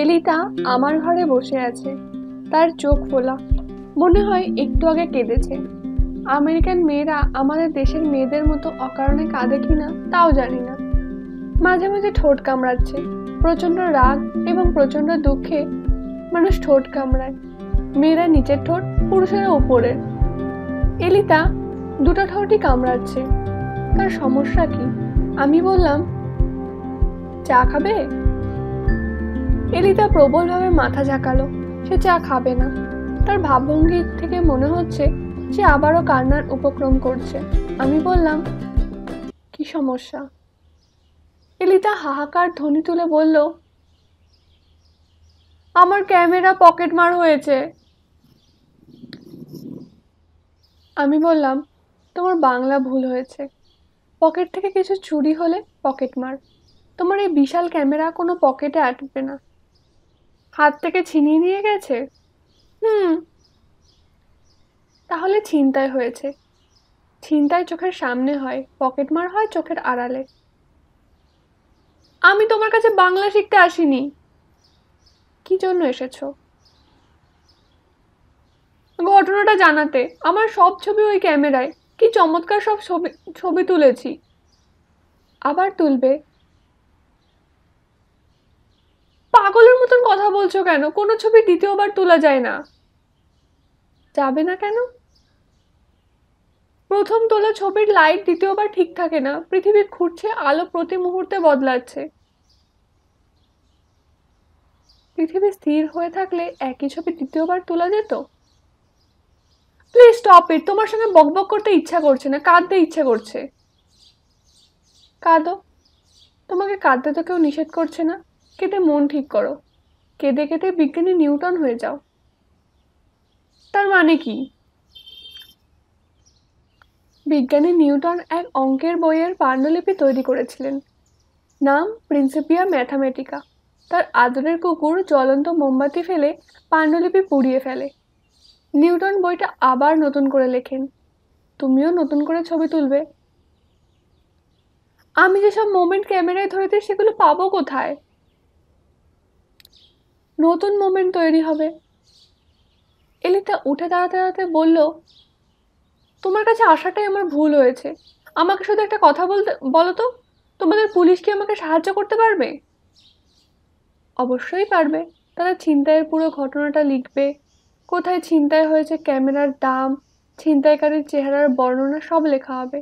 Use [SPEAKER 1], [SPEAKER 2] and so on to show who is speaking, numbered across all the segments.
[SPEAKER 1] এলিতা আমার ঘরে বসে আছে তার চোখ ফোলা মনে হয় একটু আগে কেঁদেছে আমেরিকান মেয়েরা আমাদের দেশের মেয়েদের মতো অকারণে কাঁদে কিনা তাও জানি না মাঝে মাঝে ঠোঁট কামড়াচ্ছে প্রচণ্ড রাগ এবং প্রচণ্ড দুঃখে মানুষ ঠোঁট কামড়ায় মেয়েরা নিচের ঠোঁট পুরুষেরা ওপরের এলিতা দুটো ঠোঁটই কামড়াচ্ছে তার সমস্যা কি আমি বললাম চা খাবে এলিতা প্রবলভাবে মাথা ঝাঁকালো সে চা খাবে না তার ভাবভঙ্গি থেকে মনে হচ্ছে সে আবারও কান্নার উপক্রম করছে আমি বললাম কি সমস্যা এলিতা হাহাকার ধ্বনি তুলে বলল আমার ক্যামেরা পকেট মার হয়েছে আমি বললাম তোমার বাংলা ভুল হয়েছে পকেট থেকে কিছু চুরি হলে পকেট মার তোমার এই বিশাল ক্যামেরা কোনো পকেটে আটবে না হাত থেকে ছিনিয়ে নিয়ে গেছে হুম তাহলে ছিনতাই হয়েছে ছিনতাই চোখের সামনে হয় পকেট মার হয় চোখের আড়ালে আমি তোমার কাছে বাংলা শিখতে আসিনি কি জন্য এসেছ ঘটনাটা জানাতে আমার সব ছবি ওই ক্যামেরায় কি চমৎকার সব ছবি ছবি তুলেছি আবার তুলবে পাগলের মতন কথা বলছো কেন কোনো ছবি দ্বিতীয়বার তোলা যায় না যাবে না কেন প্রথম তোলা ছবির লাইট দ্বিতীয়বার ঠিক থাকে না পৃথিবী ঘুরছে আলো প্রতি মুহূর্তে বদলাচ্ছে পৃথিবী স্থির হয়ে থাকলে একই ছবি দ্বিতীয়বার তোলা যেত প্লিজ স্টপ ইট তোমার সঙ্গে বকবক করতে ইচ্ছা করছে না কাঁদতে ইচ্ছে করছে কাঁদো তোমাকে কাঁদতে তো কেউ নিষেধ করছে না কেঁদে মন ঠিক করো কেঁদে কেঁদে বিজ্ঞানী নিউটন হয়ে যাও তার মানে কি বিজ্ঞানী নিউটন এক অঙ্কের বইয়ের পাণ্ডুলিপি তৈরি করেছিলেন নাম প্রিন্সিপিয়া ম্যাথামেটিকা তার আদরের কুকুর জ্বলন্ত মোমবাতি ফেলে পাণ্ডুলিপি পুড়িয়ে ফেলে নিউটন বইটা আবার নতুন করে লেখেন তুমিও নতুন করে ছবি তুলবে আমি যেসব মোমেন্ট ক্যামেরায় ধরেছি সেগুলো পাবো কোথায় নতুন মোমেন্ট তৈরি হবে এলিটা উঠে দাঁড়াতে দাঁড়াতে বলল তোমার কাছে আসাটাই আমার ভুল হয়েছে আমাকে শুধু একটা কথা বলতে বলো তো তোমাদের পুলিশ কি আমাকে সাহায্য করতে পারবে অবশ্যই পারবে তারা ছিনতাইয়ের পুরো ঘটনাটা লিখবে কোথায় ছিনতাই হয়েছে ক্যামেরার দাম ছিনতাইকারীর চেহারার বর্ণনা সব লেখা হবে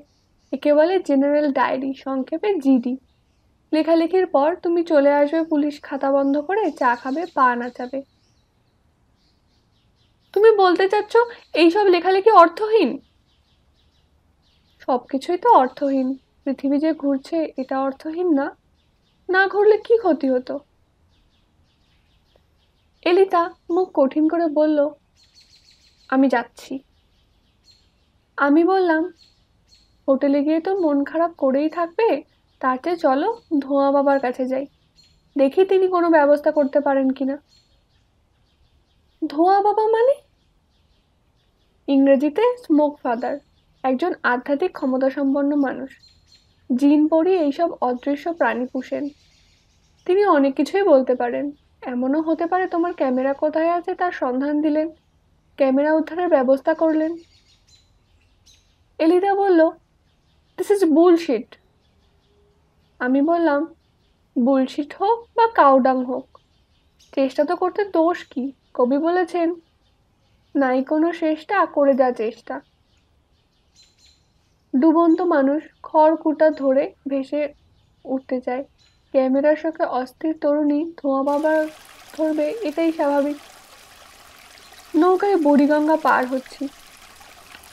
[SPEAKER 1] একে বলে জেনারেল ডায়েরি সংক্ষেপে জিডি লেখালেখির পর তুমি চলে আসবে পুলিশ খাতা বন্ধ করে চা খাবে পা নাচাবে তুমি বলতে চাচ্ছ এইসব লেখালেখি অর্থহীন সব কিছুই তো অর্থহীন পৃথিবী যে ঘুরছে এটা অর্থহীন না না ঘুরলে কি ক্ষতি হতো এলিতা মুখ কঠিন করে বলল আমি যাচ্ছি আমি বললাম হোটেলে গিয়ে তো মন খারাপ করেই থাকবে তাতে চলো ধোঁয়া বাবার কাছে যাই দেখি তিনি কোনো ব্যবস্থা করতে পারেন কি না ধোঁয়া বাবা মানে ইংরেজিতে স্মোক ফাদার একজন আধ্যাত্মিক ক্ষমতাসম্পন্ন মানুষ জিন পড়ি এইসব অদৃশ্য প্রাণী পুষেন তিনি অনেক কিছুই বলতে পারেন এমনও হতে পারে তোমার ক্যামেরা কোথায় আছে তার সন্ধান দিলেন ক্যামেরা উদ্ধারের ব্যবস্থা করলেন এলিদা বলল দিস ইজ বুলশিট আমি বললাম বুলশিট হোক বা কাউডাং হোক চেষ্টা তো করতে দোষ কি কবি বলেছেন নাই কোনো চেষ্টা করে যা চেষ্টা ডুবন্ত মানুষ খড়কুটা ধরে ভেসে উঠতে চায় ক্যামেরার সঙ্গে অস্থির তরুণী ধোঁয়া বাবা ধরবে এটাই স্বাভাবিক নৌকায় বুড়িগঙ্গা পার হচ্ছি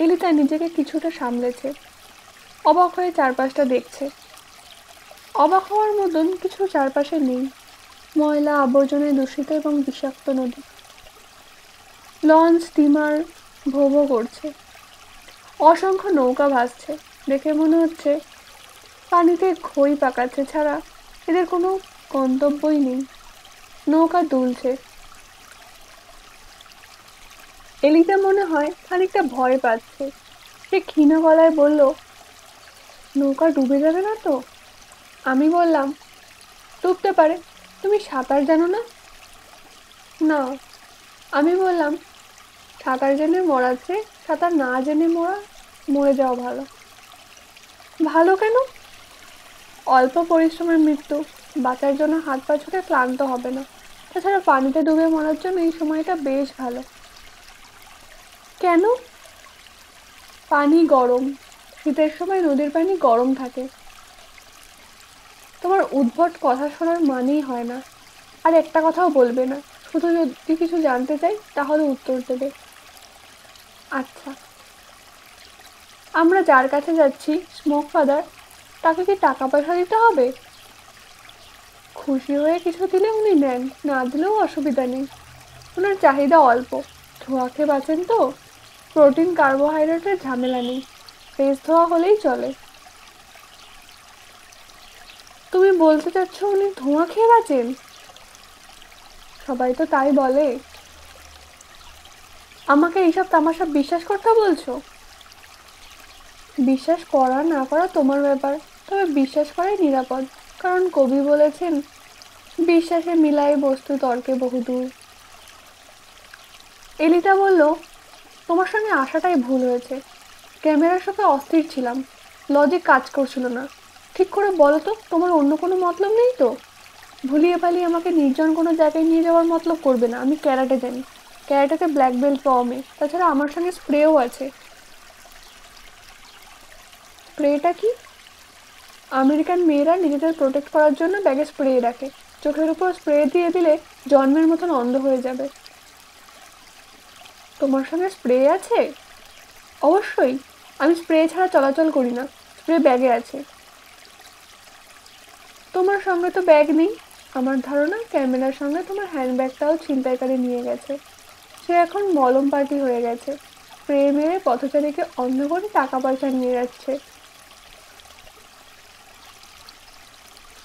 [SPEAKER 1] এলিতা নিজেকে কিছুটা সামলেছে অবাক হয়ে চারপাশটা দেখছে অবাক হওয়ার মতন কিছু চারপাশে নেই ময়লা আবর্জনায় দূষিত এবং বিষাক্ত নদী লঞ্চ স্টিমার ভো ভো করছে অসংখ্য নৌকা ভাসছে দেখে মনে হচ্ছে পানিতে খই পাকাচ্ছে ছাড়া এদের কোনো গন্তব্যই নেই নৌকা দুলছে এলিজা মনে হয় খানিকটা ভয় পাচ্ছে সে ক্ষীণ গলায় বলল নৌকা ডুবে যাবে না তো আমি বললাম ডুবতে পারে তুমি সাঁতার জানো না না আমি বললাম সাঁতার জেনে মরার চেয়ে সাঁতার না জেনে মরা মরে যাওয়া ভালো ভালো কেন অল্প পরিশ্রমের মৃত্যু বাঁচার জন্য হাত পা ছুটে ক্লান্ত হবে না তাছাড়া পানিতে ডুবে মরার জন্য এই সময়টা বেশ ভালো কেন পানি গরম শীতের সময় নদীর পানি গরম থাকে তোমার উদ্ভট কথা শোনার মানেই হয় না আর একটা কথাও বলবে না শুধু যদি কিছু জানতে চাই তাহলে উত্তর দেবে আচ্ছা আমরা যার কাছে যাচ্ছি স্মোক ফাদার তাকে কি টাকা পয়সা দিতে হবে খুশি হয়ে কিছু দিলে উনি নেন না দিলেও অসুবিধা নেই ওনার চাহিদা অল্প ধোয়া খেয়ে বাঁচেন তো প্রোটিন কার্বোহাইড্রেটের ঝামেলা নেই ফেস ধোয়া হলেই চলে তুমি বলতে চাচ্ছ উনি ধোঁয়া খেয়ে বাঁচেন সবাই তো তাই বলে আমাকে এইসব তামাশা বিশ্বাস করতে বলছো বিশ্বাস করা না করা তোমার ব্যাপার তবে বিশ্বাস করাই নিরাপদ কারণ কবি বলেছেন বিশ্বাসে মিলাই বস্তু তর্কে বহুদূর এলিতা বলল তোমার সঙ্গে আসাটাই ভুল হয়েছে ক্যামেরার সাথে অস্থির ছিলাম লজিক কাজ করছিল না ঠিক করে বলো তো তোমার অন্য কোনো মতলব নেই তো ভুলিয়ে পালিয়ে আমাকে নির্জন কোনো জায়গায় নিয়ে যাওয়ার মতলব করবে না আমি ক্যারাটে জানি ক্যারাটাতে ব্ল্যাক বেল্ট পাওয়া মেয়ে তাছাড়া আমার সঙ্গে স্প্রেও আছে স্প্রেটা কি আমেরিকান মেয়েরা নিজেদের প্রোটেক্ট করার জন্য ব্যাগে স্প্রে রাখে চোখের উপর স্প্রে দিয়ে দিলে জন্মের মতন অন্ধ হয়ে যাবে তোমার সঙ্গে স্প্রে আছে অবশ্যই আমি স্প্রে ছাড়া চলাচল করি না স্প্রে ব্যাগে আছে তোমার সঙ্গে তো ব্যাগ নেই আমার ধারণা ক্যামেরার সঙ্গে তোমার হ্যান্ডব্যাগটাও ছিনতাইকারী নিয়ে গেছে সে এখন মলম পার্টি হয়ে গেছে প্রেমের পথচারীকে অন্ধ করে টাকা পয়সা নিয়ে যাচ্ছে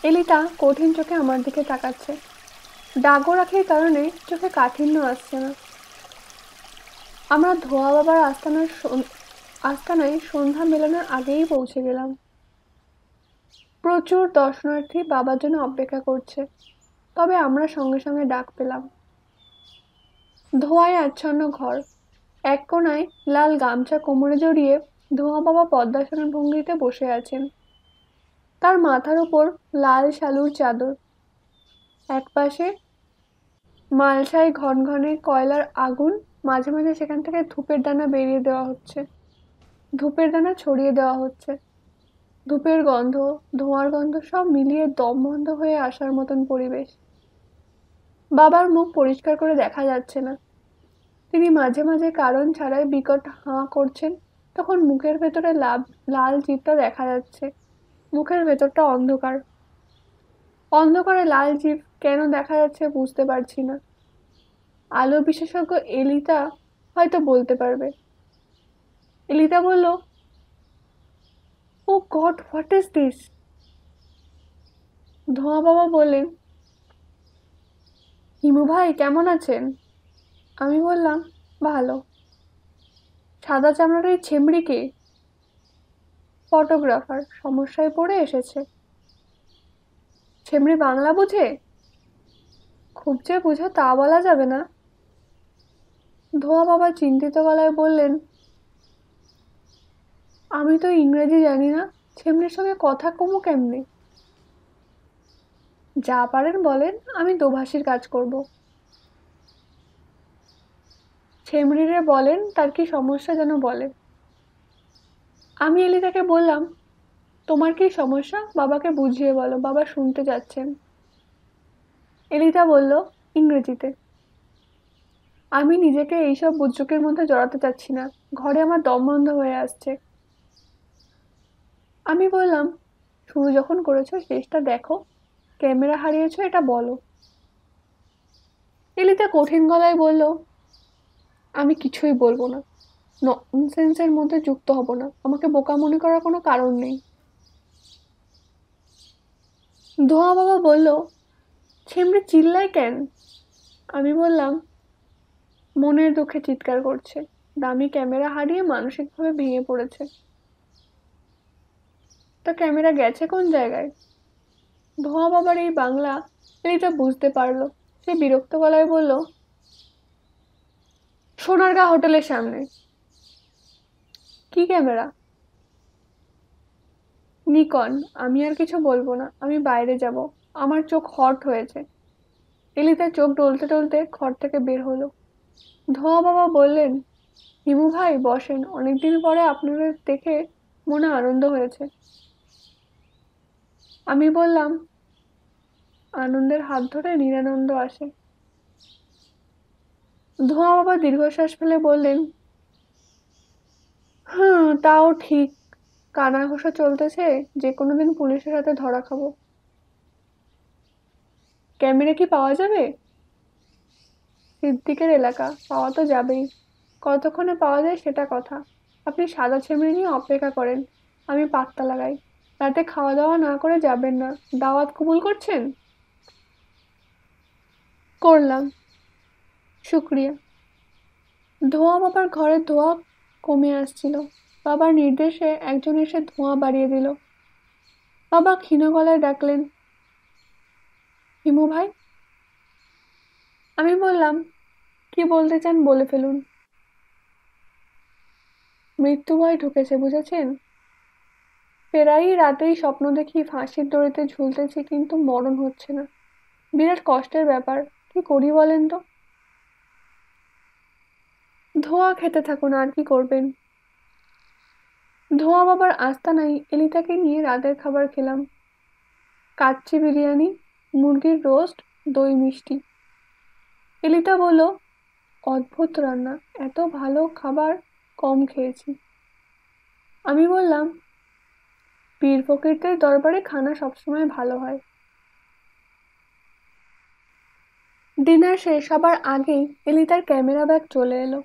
[SPEAKER 1] এলিটা কঠিন চোখে আমার দিকে তাকাচ্ছে ডাগো রাখির কারণে চোখে কাঠিন্য আসছে না আমরা ধোয়া বাবার আস্তানার আস্তানায় সন্ধ্যা মেলানোর আগেই পৌঁছে গেলাম প্রচুর দর্শনার্থী বাবার জন্য অপেক্ষা করছে তবে আমরা সঙ্গে সঙ্গে ডাক পেলাম ধোঁয়ায় আচ্ছন্ন ঘর এক কোনায় লাল গামছা কোমরে জড়িয়ে ধোঁয়া বাবা পদ্মাসন ভঙ্গিতে বসে আছেন তার মাথার উপর লাল শালুর চাদর একপাশে মালসায় ঘন ঘনে কয়লার আগুন মাঝে মাঝে সেখান থেকে ধূপের দানা বেরিয়ে দেওয়া হচ্ছে ধূপের দানা ছড়িয়ে দেওয়া হচ্ছে ধূপের গন্ধ ধোঁয়ার গন্ধ সব মিলিয়ে দম বন্ধ হয়ে আসার মতন পরিবেশ বাবার মুখ পরিষ্কার করে দেখা যাচ্ছে না তিনি মাঝে মাঝে কারণ ছাড়াই বিকট হাঁ করছেন তখন মুখের ভেতরে লাভ লাল জিভটা দেখা যাচ্ছে মুখের ভেতরটা অন্ধকার অন্ধকারে লাল জিভ কেন দেখা যাচ্ছে বুঝতে পারছি না আলো বিশেষজ্ঞ এলিতা হয়তো বলতে পারবে এলিতা বলল oh God what is this ধোঁয়া বাবা বললেন হিমু ভাই কেমন আছেন আমি বললাম ভালো সাদা চামড়ার এই ছেমড়িকে ফটোগ্রাফার সমস্যায় পড়ে এসেছে ছেমড়ি বাংলা বুঝে খুব যে বুঝে তা বলা যাবে না ধোঁয়া বাবা চিন্তিত গলায় বললেন আমি তো ইংরেজি জানি না সেমনের সঙ্গে কথা কমু কেমনে যা পারেন বলেন আমি দোভাষীর কাজ করব ছেমরিরে বলেন তার কি সমস্যা যেন বলে আমি এলি তাকে বললাম তোমার কি সমস্যা বাবাকে বুঝিয়ে বলো বাবা শুনতে যাচ্ছেন এলিতা বলল ইংরেজিতে আমি নিজেকে এইসব বুজ্জুকের মধ্যে জড়াতে চাচ্ছি না ঘরে আমার দম বন্ধ হয়ে আসছে আমি বললাম শুরু যখন করেছো শেষটা দেখো ক্যামেরা হারিয়েছো এটা বলো এলিতা কঠিন গলায় বলল আমি কিছুই বলবো না ননসেন্সের মধ্যে যুক্ত হব না আমাকে বোকা মনে করার কোনো কারণ নেই ধোয়া বাবা বলল ছেমড়ে চিল্লায় কেন আমি বললাম মনের দুঃখে চিৎকার করছে দামি ক্যামেরা হারিয়ে মানসিকভাবে ভেঙে পড়েছে তা ক্যামেরা গেছে কোন জায়গায় ধোঁয়া বাবার এই বাংলা রিতা বুঝতে পারলো সে বিরক্ত গলায় বলল সোনারগা হোটেলের সামনে কি ক্যামেরা নিকন আমি আর কিছু বলবো না আমি বাইরে যাব আমার চোখ হট হয়েছে এলিতা চোখ ডলতে টলতে ঘর থেকে বের হলো ধোঁয়া বাবা বললেন হিমু ভাই বসেন অনেকদিন পরে আপনাদের দেখে মনে আনন্দ হয়েছে আমি বললাম আনন্দের হাত ধরে নিরানন্দ আসে ধোঁয়া বাবা দীর্ঘশ্বাস ফেলে বললেন হুম তাও ঠিক কানা ঘোষা চলতেছে যে কোনো দিন পুলিশের হাতে ধরা খাবো ক্যামেরা কি পাওয়া যাবে সিদ্দিকের এলাকা পাওয়া তো যাবেই কতক্ষণে পাওয়া যায় সেটা কথা আপনি সাদা ছেমে নিয়ে অপেক্ষা করেন আমি পাত্তা লাগাই রাতে খাওয়া দাওয়া না করে যাবেন না দাওয়াত কবুল করছেন করলাম শুক্রিয়া ধোঁয়া বাবার ঘরে ধোঁয়া কমে আসছিল বাবার নির্দেশে একজন এসে ধোঁয়া বাড়িয়ে দিল বাবা ক্ষীণ গলায় ডাকলেন হিমু ভাই আমি বললাম কি বলতে চান বলে ফেলুন মৃত্যু ভয় ঢুকেছে বুঝেছেন প্রায়ই রাতেই স্বপ্ন দেখি ফাঁসির দড়িতে ঝুলতেছি কিন্তু মরণ হচ্ছে না বিরাট কষ্টের ব্যাপার কি করি বলেন তো ধোয়া খেতে থাকুন আর কি করবেন ধোয়া বাবার আস্থা নাই এলিতাকে নিয়ে রাতের খাবার খেলাম কাচ্চি বিরিয়ানি মুরগির রোস্ট দই মিষ্টি এলিতা বলল অদ্ভুত রান্না এত ভালো খাবার কম খেয়েছি আমি বললাম পীর ফকিরদের দরবারে খানা সবসময় ভালো হয় ডিনার শেষ হবার আগেই এলি তার ক্যামেরা ব্যাগ চলে এলো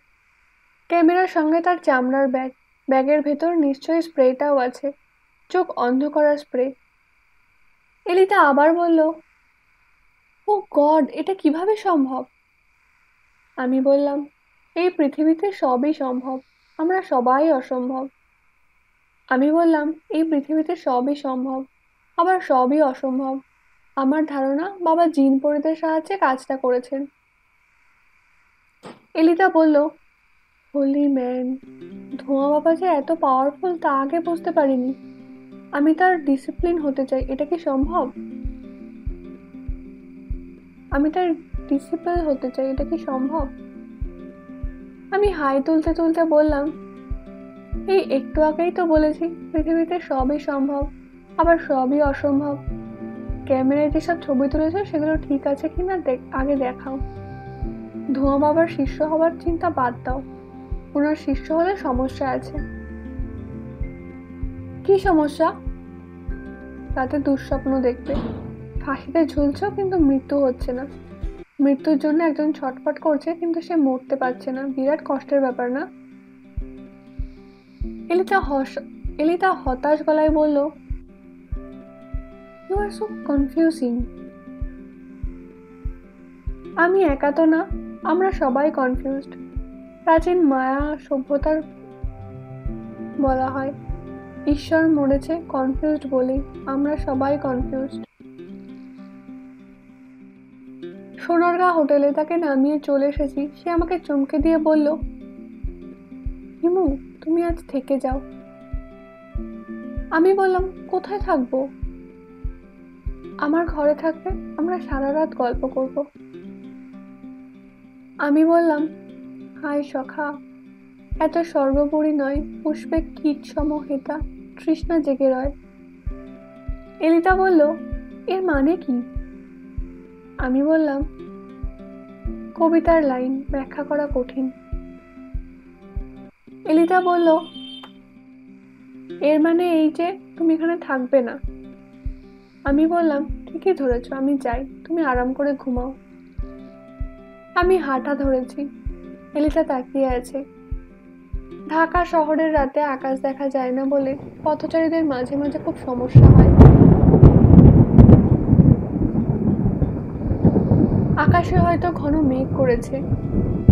[SPEAKER 1] ক্যামেরার সঙ্গে তার চামড়ার ব্যাগ ব্যাগের ভেতর নিশ্চয়ই স্প্রেটাও আছে চোখ অন্ধ করা স্প্রে এলিতা আবার বলল ও গড এটা কিভাবে সম্ভব আমি বললাম এই পৃথিবীতে সবই সম্ভব আমরা সবাই অসম্ভব আমি বললাম এই পৃথিবীতে সবই সম্ভব আবার সবই অসম্ভব আমার ধারণা বাবা জিন পরিদের সাহায্যে কাজটা করেছেন এলিতা বলল হোলি ম্যান ধোঁয়া বাবা যে এত পাওয়ারফুল তা আগে বুঝতে পারিনি আমি তার ডিসিপ্লিন হতে চাই এটা কি সম্ভব আমি তার ডিসিপ্লিন হতে চাই এটা কি সম্ভব আমি হাই তুলতে তুলতে বললাম এই একটু আগেই তো বলেছি পৃথিবীতে সবই সম্ভব আবার সবই অসম্ভব ক্যামেরায় যেসব ছবি তুলেছ সেগুলো ঠিক আছে কি না আগে দেখাও ধোঁয়া বাবার শিষ্য হবার চিন্তা বাদ দাও ওনার শিষ্য হলে সমস্যা আছে কি সমস্যা তাতে দুঃস্বপ্ন দেখবে ফাঁসিতে ঝুলছ কিন্তু মৃত্যু হচ্ছে না মৃত্যুর জন্য একজন ছটফট করছে কিন্তু সে মরতে পারছে না বিরাট কষ্টের ব্যাপার না এলিটা হস এলিটা হতাশ গলায় বলল ইউ আর সো কনফিউজিং আমি একা তো না আমরা সবাই কনফিউজড প্রাচীন মায়া সভ্যতার বলা হয় ঈশ্বর মরেছে কনফিউজড বলে আমরা সবাই কনফিউজড সোনারগা হোটেলে তাকে নামিয়ে চলে এসেছি সে আমাকে চমকে দিয়ে বলল হিমু তুমি আজ থেকে যাও আমি বললাম কোথায় থাকবো আমার ঘরে থাকবে আমরা সারা রাত গল্প করব আমি বললাম হায় সখা এত সর্বোপরি নয় পুষ্পে কীট সমহেতা তৃষ্ণা জেগে রয় এলিতা বলল এর মানে কি আমি বললাম কবিতার লাইন ব্যাখ্যা করা কঠিন এলিদা বলল এর মানে এই যে তুমি এখানে থাকবে না আমি বললাম ঠিকই ধরেছ আমি যাই তুমি আরাম করে ঘুমাও আমি হাঁটা ধরেছি এলিটা তাকিয়ে আছে ঢাকা শহরের রাতে আকাশ দেখা যায় না বলে পথচারীদের মাঝে মাঝে খুব সমস্যা হয় আকাশে হয়তো ঘন মেঘ করেছে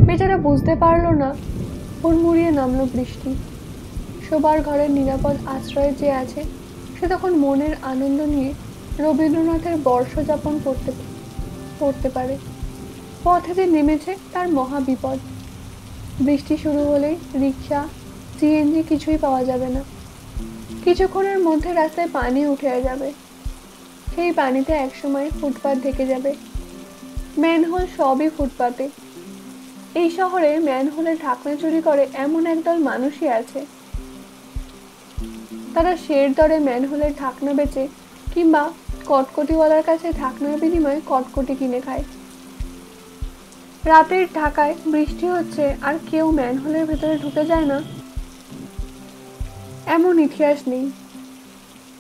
[SPEAKER 1] বেচারা বুঝতে পারলো না কাপড় মুড়িয়ে নামলো বৃষ্টি শোবার ঘরের নিরাপদ আশ্রয় যে আছে সে তখন মনের আনন্দ নিয়ে রবীন্দ্রনাথের বর্ষযাপন করতে করতে পারে পথে যে নেমেছে তার মহা বিপদ বৃষ্টি শুরু হলেই রিক্সা সিএনজি কিছুই পাওয়া যাবে না কিছুক্ষণের মধ্যে রাস্তায় পানি উঠে যাবে সেই পানিতে একসময় ফুটপাত ঢেকে যাবে ম্যানহোল সবই ফুটপাতে এই শহরে ম্যানহোলে ঢাকনা চুরি করে এমন একদল মানুষই আছে তারা শের দরে ম্যানহোলের ঢাকনা বেচে কিংবা কটকটিওয়ালার কাছে ঢাকনার বিনিময়ে কটকটি কিনে খায় রাতের ঢাকায় বৃষ্টি হচ্ছে আর কেউ ম্যানহোলের ভেতরে ঢুকে যায় না এমন ইতিহাস নেই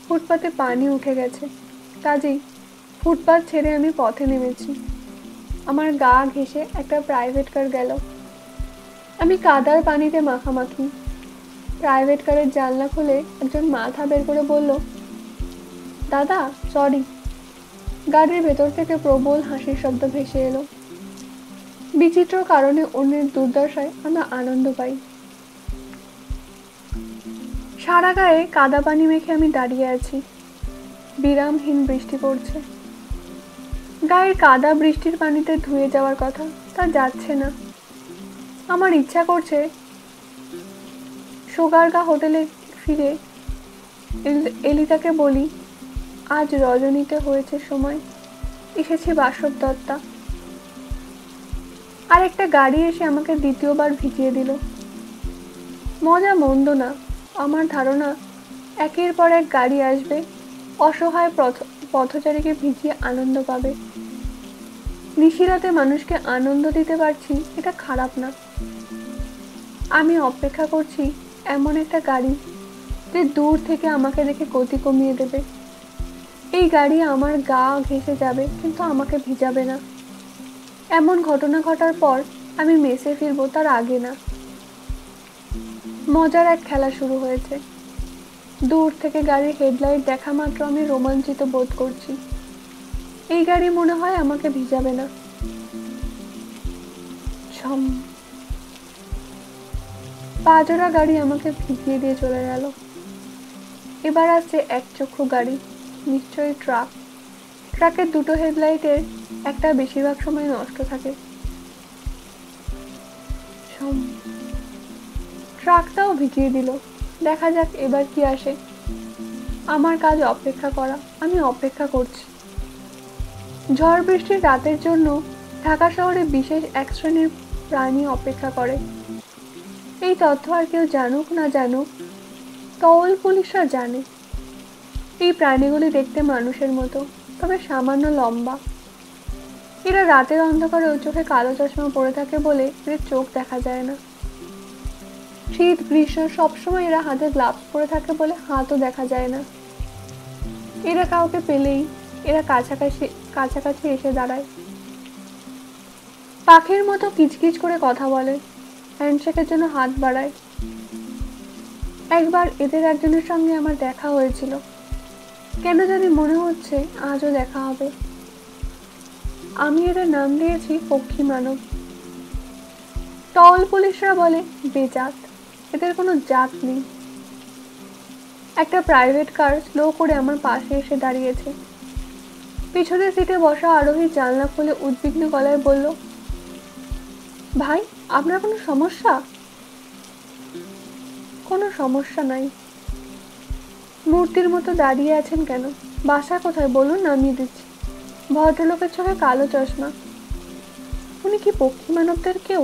[SPEAKER 1] ফুটপাতে পানি উঠে গেছে কাজেই ফুটপাত ছেড়ে আমি পথে নেমেছি আমার গা ঘেঁষে একটা প্রাইভেট কার গেল আমি কাদার পানিতে মাখামাখি প্রাইভেট কারের জানলা খুলে একজন মাথা বের করে বলল দাদা সরি গাড়ির ভেতর থেকে প্রবল হাসির শব্দ ভেসে এলো বিচিত্র কারণে অন্যের দুর্দশায় আমরা আনন্দ পাই সারা গায়ে কাদা পানি মেখে আমি দাঁড়িয়ে আছি বিরামহীন বৃষ্টি পড়ছে গায়ের কাদা বৃষ্টির পানিতে ধুয়ে যাওয়ার কথা তা যাচ্ছে না আমার ইচ্ছা করছে সোগারগা হোটেলে ফিরে এলিতাকে বলি আজ রজনীতে হয়েছে সময় এসেছি বাসব দত্তা আর একটা গাড়ি এসে আমাকে দ্বিতীয়বার ভিজিয়ে দিল মজা মন্দ না আমার ধারণা একের পর এক গাড়ি আসবে অসহায় পথ পথচারীকে ভিজিয়ে আনন্দ পাবে নিশিরাতে মানুষকে আনন্দ দিতে পারছি এটা খারাপ না আমি অপেক্ষা করছি এমন একটা গাড়ি যে দূর থেকে আমাকে দেখে গতি কমিয়ে দেবে এই গাড়ি আমার গা ঘেঁষে যাবে কিন্তু আমাকে ভিজাবে না এমন ঘটনা ঘটার পর আমি মেসে ফিরবো তার আগে না মজার এক খেলা শুরু হয়েছে দূর থেকে গাড়ির হেডলাইট দেখা মাত্র আমি রোমাঞ্চিত বোধ করছি এই গাড়ি মনে হয় আমাকে ভিজাবে না পাজরা গাড়ি আমাকে ভিজিয়ে দিয়ে চলে গেল এবার আসছে এক চক্ষু গাড়ি নিশ্চয়ই ট্রাক ট্রাকের দুটো হেডলাইটের একটা বেশিরভাগ সময় নষ্ট থাকে ট্রাকটাও ভিজিয়ে দিল দেখা যাক এবার কি আসে আমার কাজ অপেক্ষা করা আমি অপেক্ষা করছি ঝড় বৃষ্টির রাতের জন্য ঢাকা শহরে বিশেষ এক শ্রেণীর প্রাণী অপেক্ষা করে এই তথ্য আর কেউ জানুক না জানুক তল পুলিশরা জানে এই প্রাণীগুলি দেখতে মানুষের মতো তবে সামান্য লম্বা এরা রাতের অন্ধকারে ও চোখে কালো চশমা পরে থাকে বলে এদের চোখ দেখা যায় না শীত গ্রীষ্ম সবসময় এরা হাতে গ্লাভস পরে থাকে বলে হাতও দেখা যায় না এরা কাউকে পেলেই এরা কাছাকাছি কাছাকাছি এসে দাঁড়ায় পাখির মতো কিচকিচ করে কথা বলে হ্যান্ডশেকের জন্য হাত বাড়ায় একবার এদের একজনের সঙ্গে আমার দেখা হয়েছিল কেন জানি মনে হচ্ছে আজও দেখা হবে আমি এদের নাম দিয়েছি পক্ষী মানব টল পুলিশরা বলে বেজাত এদের কোনো জাত নেই একটা প্রাইভেট কার স্লো করে আমার পাশে এসে দাঁড়িয়েছে পিছনের সিটে বসা আরোহী জানলা খুলে উদ্বিগ্ন গলায় বলল ভাই আপনার কোনো সমস্যা কোনো সমস্যা নাই মূর্তির মতো দাঁড়িয়ে আছেন কেন বাসা কোথায় বলুন নামিয়ে দিচ্ছি ভদ্রলোকের চোখে কালো চশমা উনি কি পক্ষী মানবদের কেউ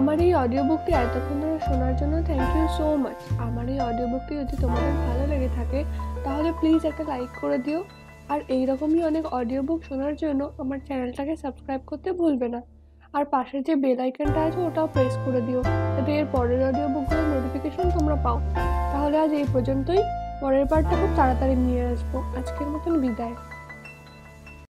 [SPEAKER 1] আমার এই অডিও বুকটি এতক্ষণ ধরে শোনার জন্য থ্যাংক ইউ সো মাচ আমার এই অডিও বুকটি যদি তোমাদের ভালো লেগে থাকে তাহলে প্লিজ একটা লাইক করে দিও আর এইরকমই অনেক অডিও বুক শোনার জন্য আমার চ্যানেলটাকে সাবস্ক্রাইব করতে ভুলবে না আর পাশের যে বেল আইকনটা আছে ওটাও প্রেস করে দিও যাতে এর পরের অডিও বুকগুলোর নোটিফিকেশন তোমরা পাও তাহলে আজ এই পর্যন্তই পরের পার্টটা খুব তাড়াতাড়ি নিয়ে আসবো আজকের মতন বিদায়